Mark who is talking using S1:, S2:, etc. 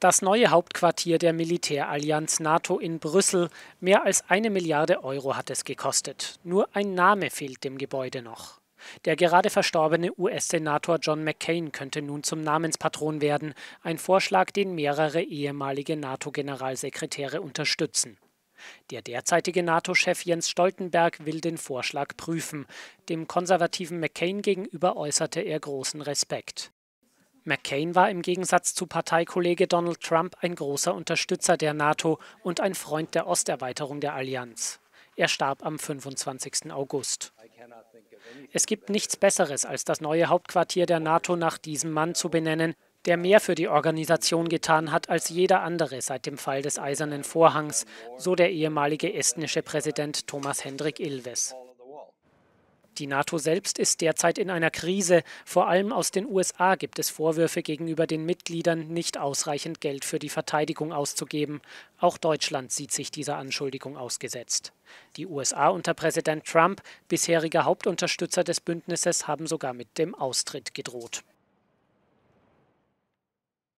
S1: das neue Hauptquartier der Militärallianz NATO in Brüssel. Mehr als eine Milliarde Euro hat es gekostet. Nur ein Name fehlt dem Gebäude noch. Der gerade verstorbene US-Senator John McCain könnte nun zum Namenspatron werden, ein Vorschlag, den mehrere ehemalige NATO-Generalsekretäre unterstützen. Der derzeitige NATO-Chef Jens Stoltenberg will den Vorschlag prüfen. Dem konservativen McCain gegenüber äußerte er großen Respekt. McCain war im Gegensatz zu Parteikollege Donald Trump ein großer Unterstützer der NATO und ein Freund der Osterweiterung der Allianz. Er starb am 25. August. Es gibt nichts Besseres, als das neue Hauptquartier der NATO nach diesem Mann zu benennen, der mehr für die Organisation getan hat als jeder andere seit dem Fall des Eisernen Vorhangs, so der ehemalige estnische Präsident Thomas Hendrik Ilves. Die NATO selbst ist derzeit in einer Krise. Vor allem aus den USA gibt es Vorwürfe gegenüber den Mitgliedern, nicht ausreichend Geld für die Verteidigung auszugeben. Auch Deutschland sieht sich dieser Anschuldigung ausgesetzt. Die USA unter Präsident Trump, bisheriger Hauptunterstützer des
S2: Bündnisses, haben sogar mit dem Austritt gedroht.